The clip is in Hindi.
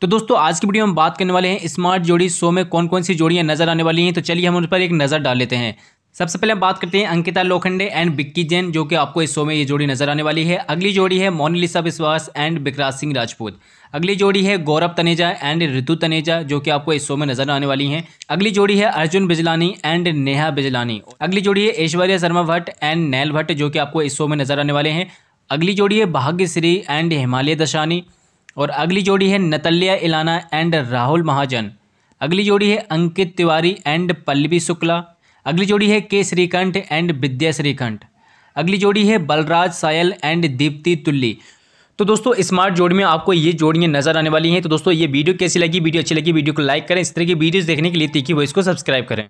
तो दोस्तों आज की वीडियो हम बात करने वाले हैं स्मार्ट जोड़ी शो में कौन कौन सी जोड़ियाँ नजर आने वाली हैं तो चलिए हम उन पर एक नज़र डाल लेते हैं सबसे पहले हम बात करते हैं अंकिता लोखंडे एंड बिक्की जैन जो कि आपको इस शो में ये जोड़ी नजर आने वाली है अगली जोड़ी है मोनिलिसा विश्वास एंड विकराज सिंह राजपूत अगली जोड़ी है गौरव तनेजा एंड ऋतु तनेजा जो कि आपको इस शो में नजर आने वाली हैं अगली जोड़ी है अर्जुन बिजलानी एंड नेहा बिजलानी अगली जोड़ी है ऐश्वर्या शर्मा भट्ट एंड नैल भट्ट जो कि आपको इस शो में नजर आने वाले हैं अगली जोड़ी है भाग्यश्री एंड हिमालय दशानी और अगली जोड़ी है नतल्या इलाना एंड राहुल महाजन अगली जोड़ी है अंकित तिवारी एंड पल्लवी शुक्ला अगली जोड़ी है के श्रीकंठ एंड विद्या श्रीकंठ अगली जोड़ी है बलराज सायल एंड दीप्ति तुल्ली तो दोस्तों स्मार्ट जोड़ में आपको ये जोड़ियाँ नजर आने वाली हैं तो दोस्तों ये वीडियो कैसी लगी वीडियो अच्छी लगी वीडियो को लाइक करें इस तरह की वीडियोस देखने के लिए तीखी वो इसको सब्सक्राइब करें